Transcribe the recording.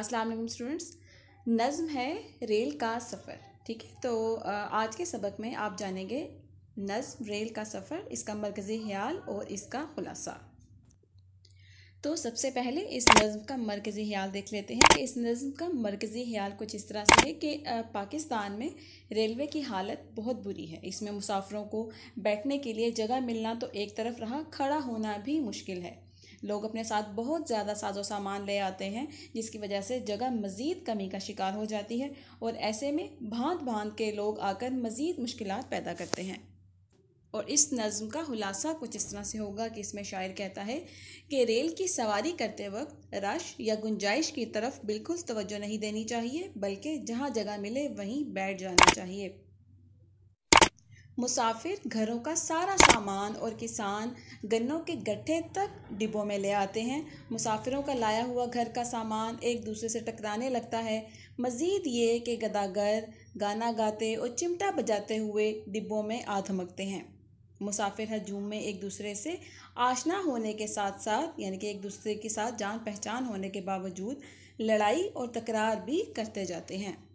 अस्सलाम वालेकुम स्टूडेंट्स नज़म है रेल का सफ़र ठीक है तो आज के सबक में आप जानेंगे नज़म रेल का सफ़र इसका मरकज़ी ख्याल और इसका खुलासा तो सबसे पहले इस नज़म का मरकज़ी ख्याल देख लेते हैं कि इस नज़म का मरकज़ी ख्याल कुछ इस तरह से है कि पाकिस्तान में रेलवे की हालत बहुत बुरी है इसमें मुसाफरों को बैठने के लिए जगह मिलना तो एक तरफ रहा खड़ा होना भी मुश्किल है लोग अपने साथ बहुत ज़्यादा साजो सामान ले आते हैं जिसकी वजह से जगह मज़ीद कमी का शिकार हो जाती है और ऐसे में भांत भांत के लोग आकर मज़ीद मुश्किल पैदा करते हैं और इस नज़म का खुलासा कुछ इस तरह से होगा कि इसमें शायर कहता है कि रेल की सवारी करते वक्त रश या गुंजाइश की तरफ बिल्कुल तवज्जो नहीं देनी चाहिए बल्कि जहाँ जगह मिले वहीं बैठ जाना चाहिए मुसाफिर घरों का सारा सामान और किसान गन्नों के गट्ठे तक डिब्बों में ले आते हैं मुसाफिरों का लाया हुआ घर का सामान एक दूसरे से टकराने लगता है मज़ीद ये कि गदागर गाना गाते और चिमटा बजाते हुए डिब्बों में आ धमकते हैं मुसाफिर हजूम में एक दूसरे से आशना होने के साथ साथ यानी कि एक दूसरे के साथ जान पहचान होने के बावजूद लड़ाई और तकरार भी करते जाते हैं